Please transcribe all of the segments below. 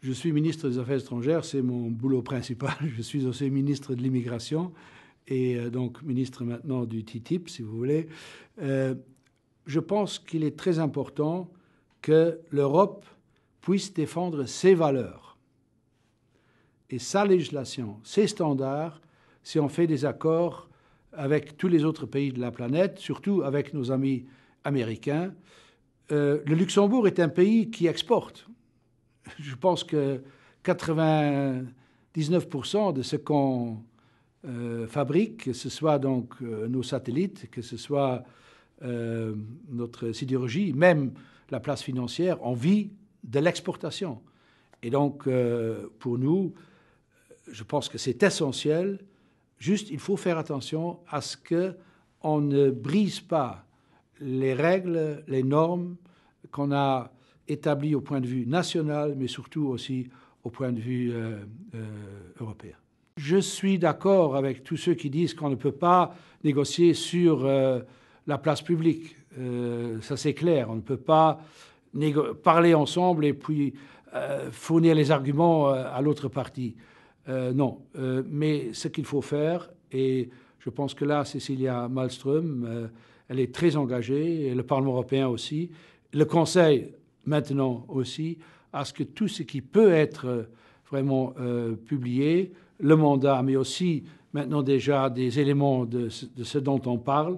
Je suis ministre des Affaires étrangères, c'est mon boulot principal. Je suis aussi ministre de l'immigration et euh, donc ministre maintenant du TTIP, si vous voulez. Euh, je pense qu'il est très important que l'Europe puisse défendre ses valeurs et sa législation, ses standards, si on fait des accords avec tous les autres pays de la planète, surtout avec nos amis américains. Euh, le Luxembourg est un pays qui exporte je pense que 99% de ce qu'on euh, fabrique, que ce soit donc euh, nos satellites, que ce soit euh, notre sidérurgie, même la place financière, on vit de l'exportation. Et donc, pour nous, je pense que c'est essentiel. Juste, il faut faire attention à ce qu'on ne brise pas les règles, les normes qu'on a établi au point de vue national, mais surtout aussi au point de vue euh, euh, européen. Je suis d'accord avec tous ceux qui disent qu'on ne peut pas négocier sur euh, la place publique. ça, c'est clair. On ne peut pas parler ensemble et puis fournir les arguments à l'autre partie. non. mais ce qu'il faut faire, et je pense que là, Cécilia Malmström, elle est très engagée, et le Parlement européen aussi, le Conseil maintenant aussi à ce que tout ce qui peut être euh, vraiment euh, publié, le mandat, mais aussi maintenant déjà des éléments de, ce dont on parle,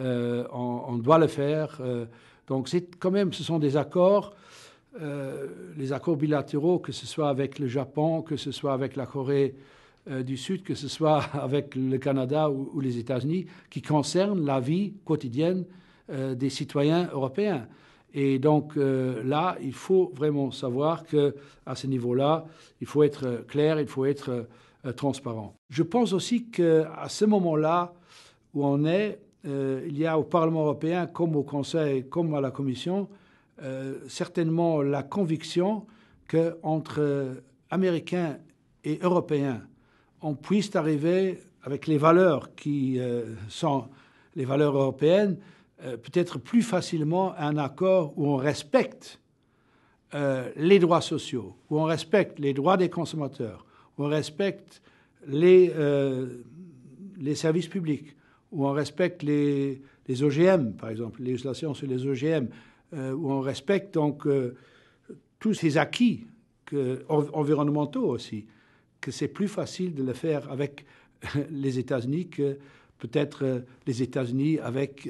euh, on, doit le faire. donc c'est quand même, ce sont des accords, les accords bilatéraux, que ce soit avec le Japon, que ce soit avec la Corée du Sud, que ce soit avec le Canada ou les États-Unis, qui concernent la vie quotidienne des citoyens européens. Et donc euh, là, il faut vraiment savoir que à ce niveau-là, il faut être euh, clair, il faut être euh, transparent. Je pense aussi qu'à ce moment-là où on est, il y a au Parlement européen, comme au Conseil, comme à la Commission, certainement la conviction que Américains et Européens, on puisse arriver avec les valeurs qui sont les valeurs européennes euh, peut-être plus facilement un accord où on respecte euh, les droits sociaux, où on respecte les droits des consommateurs, où on respecte les, euh, les services publics, où on respecte les, les OGM, par exemple, les législation sur les OGM, où on respecte donc tous ces acquis que, environnementaux aussi, que c'est plus facile de le faire avec les États-Unis que peut-être les États-Unis avec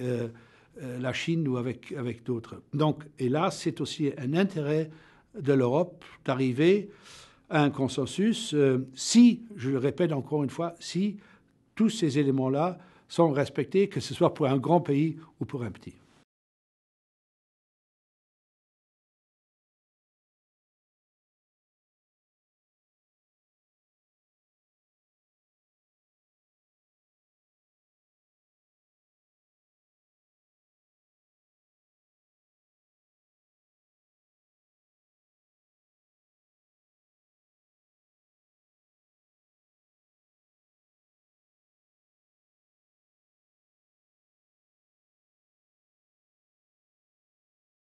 euh, la Chine ou avec, avec d'autres. Donc, et là, c'est aussi un intérêt de l'Europe d'arriver à un consensus euh, si, je le répète encore une fois, si tous ces éléments-là sont respectés, que ce soit pour un grand pays ou pour un petit.